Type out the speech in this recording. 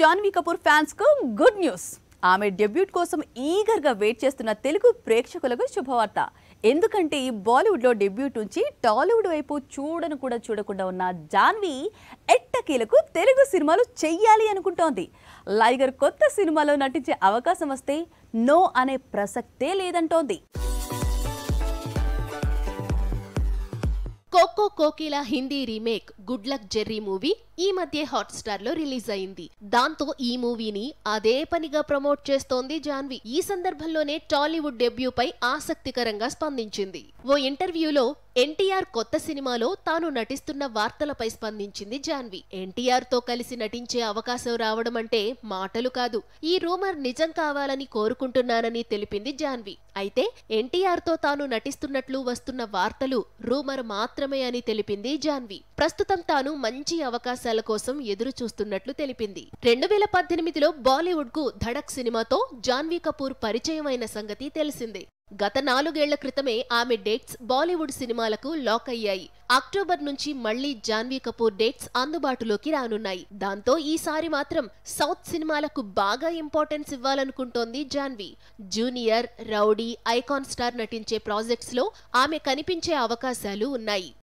Janhvi Kapoor fans కు good news ఆమె debut కోసం గా వెయిట్ చేస్తున్న తెలుగు ప్రేక్షకులకు శుభవార్త ఎందుకంటే ఈ బాలీవుడ్లో డెబ్యూట్ నుంచి టాలీవుడ్ వైపు చూడను కూడా చూడకుండా ఉన్న జాన్వి ఎట్టకీలకు తెలుగు సినిమాలు చెయ్యాలి అనుకుంటోంది లైగర్ కొత్త సినిమాలో నటించే అవకాశం వస్తే నో అనే ప్రసక్తే లేదంటోంది Koko Kokila Hindi remake good luck Jerry movie ఈ మధ్య హాట్స్టార్ లో రిలీజ్ అయింది దాంతో ఈ మూవీని అదే పనిగా ప్రమోట్ చేస్తోంది జాన్వి ఈ సందర్భంలోనే టాలీవుడ్ డెబ్యూ పై ఆసక్తికరంగా స్పందించింది ఓ ఇంటర్వ్యూలో ఎన్టీఆర్ కొత్త సినిమాలో తాను నటిస్తున్న వార్తలపై స్పందించింది జాన్వి ఎన్టీఆర్ తో కలిసి నటించే అవకాశం రావడం అంటే మాటలు కాదు ఈ రూమర్ నిజం కావాలని కోరుకుంటున్నానని తెలిపింది జాన్వి అయితే ఎన్టీఆర్ తో తాను నటిస్తున్నట్లు వస్తున్న వార్తలు రూమర్ మాత్రమే అని తెలిపింది జాన్వి ప్రస్తుతం తాను మంచి అవకాశం అవకాశాల కోసం ఎదురు చూస్తున్నట్లు తెలిపింది రెండు వేల పద్దెనిమిదిలో బాలీవుడ్ కు ధడక్ సినిమాతో జాన్వీ కపూర్ పరిచయం అయిన సంగతి తెలిసిందే గత నాలుగేళ్ల క్రితమే ఆమె డేట్స్ బాలీవుడ్ సినిమాలకు లాక్ అయ్యాయి అక్టోబర్ నుంచి మళ్లీ జాన్వీ కపూర్ డేట్స్ అందుబాటులోకి రానున్నాయి దాంతో ఈసారి మాత్రం సౌత్ సినిమాలకు బాగా ఇంపార్టెన్స్ ఇవ్వాలనుకుంటోంది Janhvi junior rowdy icon star నటించే ప్రాజెక్ట్స్ లో ఆమె కనిపించే అవకాశాలు ఉన్నాయి